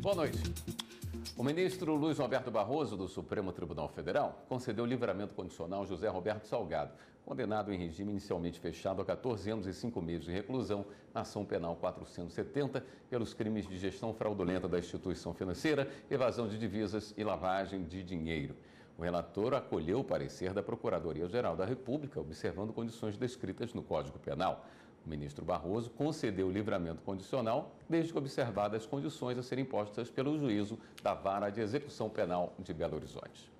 Boa noite. O ministro Luiz Roberto Barroso, do Supremo Tribunal Federal, concedeu livramento condicional a José Roberto Salgado, condenado em regime inicialmente fechado a 14 anos e 5 meses de reclusão na ação penal 470 pelos crimes de gestão fraudulenta da instituição financeira, evasão de divisas e lavagem de dinheiro. O relator acolheu o parecer da Procuradoria-Geral da República, observando condições descritas no Código Penal. O ministro Barroso concedeu o livramento condicional desde que observadas as condições a serem impostas pelo juízo da Vara de Execução Penal de Belo Horizonte.